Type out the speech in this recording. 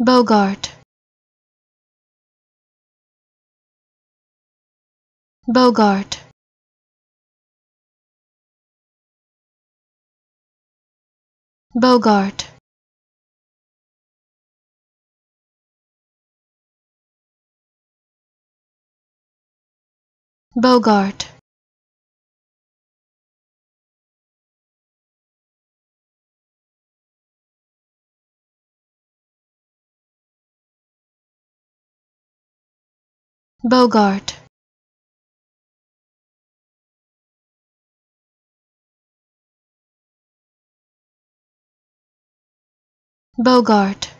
Bogart Bogart Bogart Bogart bogart Bogart